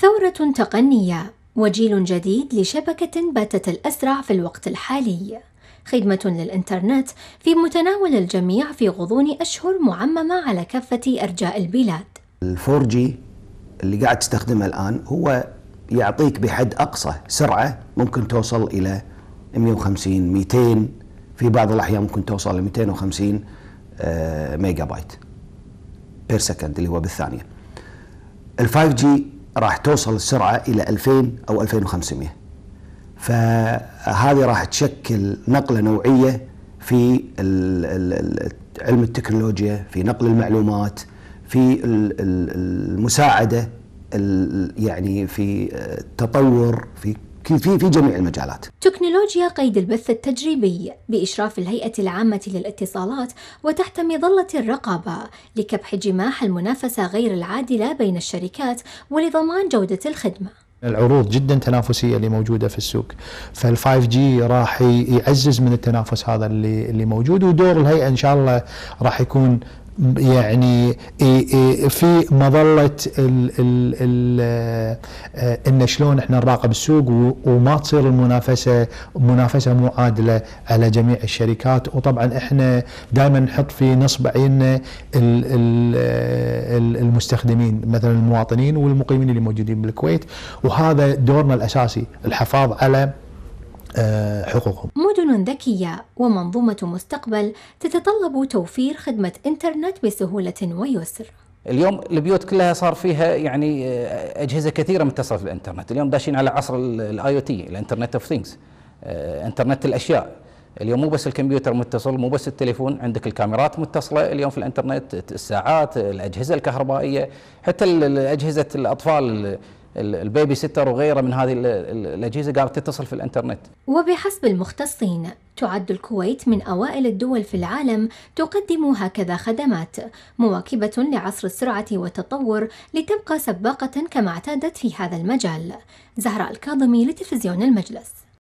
ثورة تقنية وجيل جديد لشبكة باتت الأسرع في الوقت الحالي خدمة للإنترنت في متناول الجميع في غضون أشهر معممة على كافة أرجاء البلاد الفور جي اللي قاعد تستخدمه الآن هو يعطيك بحد أقصى سرعة ممكن توصل إلى 150 200 في بعض الأحيان ممكن توصل إلى 250 آه، ميجا بايت بير سكند اللي هو بالثانية الفايف جي راح توصل السرعة إلى 2000 أو 2500 فهذه راح تشكل نقلة نوعية في علم التكنولوجيا في نقل المعلومات في المساعدة يعني في التطور في في في جميع المجالات. تكنولوجيا قيد البث التجريبي باشراف الهيئه العامه للاتصالات وتحت مظله الرقابه لكبح جماح المنافسه غير العادله بين الشركات ولضمان جوده الخدمه. العروض جدا تنافسيه اللي موجوده في السوق فال5 جي راح يعزز من التنافس هذا اللي اللي موجود ودور الهيئه ان شاء الله راح يكون يعني إيه, إيه, في مظله ال ال ال آه, ان شلون احنا نراقب السوق وما تصير المنافسه منافسه مو عادله على جميع الشركات وطبعا احنا دائما نحط في نصب عيننا آه, المستخدمين مثلا المواطنين والمقيمين اللي موجودين بالكويت وهذا دورنا الاساسي الحفاظ على آه، حقوقهم. مدن ذكية ومنظومة مستقبل تتطلب توفير خدمة إنترنت بسهولة ويسر. اليوم البيوت كلها صار فيها يعني آه، اجهزه كثيره متصله بالانترنت، اليوم داشين على عصر الاي او تي الانترنت اوف ثينجز انترنت الاشياء اليوم مو بس الكمبيوتر متصل مو بس التليفون عندك الكاميرات متصله اليوم في الانترنت الساعات الاجهزه الكهربائيه حتى اجهزه الاطفال البيبي سيتر وغيره من هذه الاجهزه قاعده تتصل في الانترنت. وبحسب المختصين تعد الكويت من اوائل الدول في العالم تقدم هكذا خدمات مواكبه لعصر السرعه والتطور لتبقى سباقه كما اعتادت في هذا المجال. زهراء الكاظمي لتلفزيون المجلس.